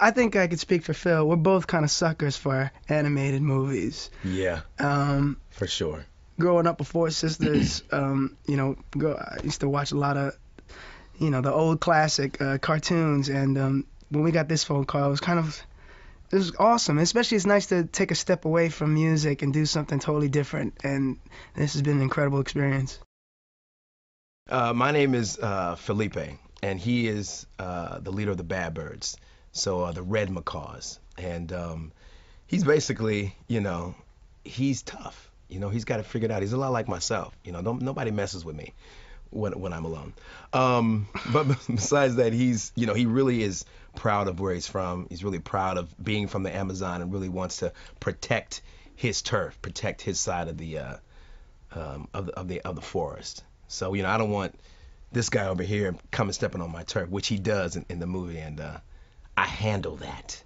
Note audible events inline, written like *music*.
I think I could speak for Phil. We're both kind of suckers for animated movies. Yeah. Um, for sure. Growing up with four sisters, *clears throat* um, you know, go, I used to watch a lot of, you know, the old classic uh, cartoons. And um, when we got this phone call, it was kind of, it was awesome. Especially, it's nice to take a step away from music and do something totally different. And this has been an incredible experience. Uh, my name is uh, Felipe, and he is uh, the leader of the Bad Birds so uh, the Red Macaws, and um, he's basically, you know, he's tough. You know, he's got it figured out. He's a lot like myself. You know, nobody messes with me when when I'm alone. Um, but *laughs* besides that, he's you know he really is proud of where he's from. He's really proud of being from the Amazon and really wants to protect his turf, protect his side of the uh, um, of the of the of the forest. So you know, I don't want this guy over here coming stepping on my turf, which he does in, in the movie, and uh, I handle that.